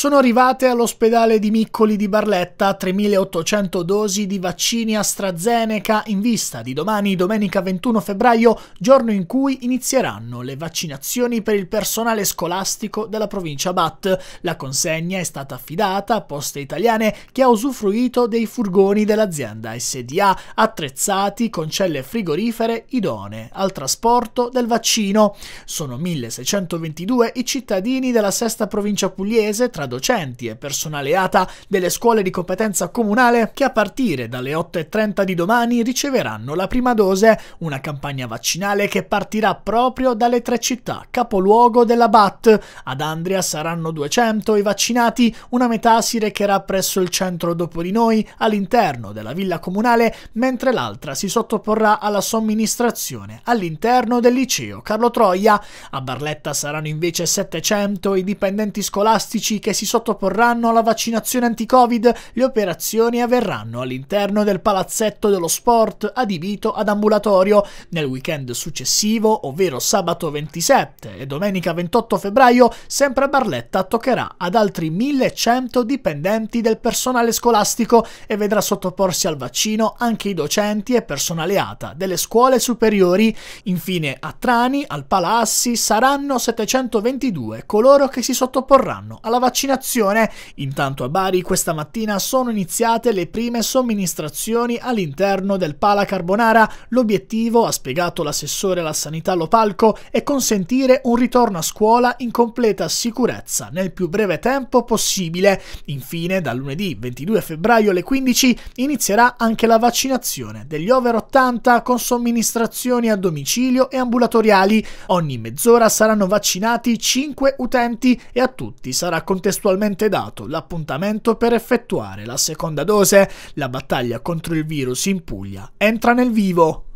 sono arrivate all'ospedale di Miccoli di Barletta 3.800 dosi di vaccini AstraZeneca in vista di domani, domenica 21 febbraio, giorno in cui inizieranno le vaccinazioni per il personale scolastico della provincia BAT. La consegna è stata affidata a Poste Italiane che ha usufruito dei furgoni dell'azienda SDA attrezzati con celle frigorifere idonee al trasporto del vaccino. Sono 1.622 i cittadini della sesta provincia pugliese tra docenti e personale ATA delle scuole di competenza comunale che a partire dalle 8.30 di domani riceveranno la prima dose, una campagna vaccinale che partirà proprio dalle tre città, capoluogo della BAT. Ad Andria saranno 200 i vaccinati, una metà si recherà presso il centro dopo di noi, all'interno della villa comunale, mentre l'altra si sottoporrà alla somministrazione all'interno del liceo Carlo Troia. A Barletta saranno invece 700 i dipendenti scolastici che si si sottoporranno alla vaccinazione anti-Covid, le operazioni avverranno all'interno del palazzetto dello sport adibito ad ambulatorio. Nel weekend successivo, ovvero sabato 27 e domenica 28 febbraio, sempre a Barletta toccherà ad altri 1100 dipendenti del personale scolastico e vedrà sottoporsi al vaccino anche i docenti e personale ATA delle scuole superiori. Infine a Trani, al Palassi, saranno 722 coloro che si sottoporranno alla vaccinazione vaccinazione. Intanto a Bari questa mattina sono iniziate le prime somministrazioni all'interno del Pala Carbonara. L'obiettivo, ha spiegato l'assessore alla sanità Lopalco, è consentire un ritorno a scuola in completa sicurezza nel più breve tempo possibile. Infine, da lunedì 22 febbraio alle 15 inizierà anche la vaccinazione degli over 80 con somministrazioni a domicilio e ambulatoriali. Ogni mezz'ora saranno vaccinati 5 utenti e a tutti sarà contestato testualmente dato l'appuntamento per effettuare la seconda dose, la battaglia contro il virus in Puglia entra nel vivo.